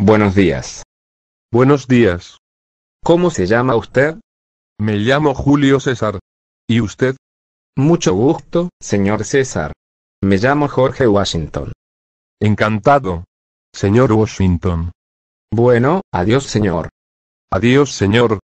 Buenos días. Buenos días. ¿Cómo se llama usted? Me llamo Julio César. ¿Y usted? Mucho gusto, señor César. Me llamo Jorge Washington. Encantado. Señor Washington. Bueno, adiós, señor. Adiós, señor.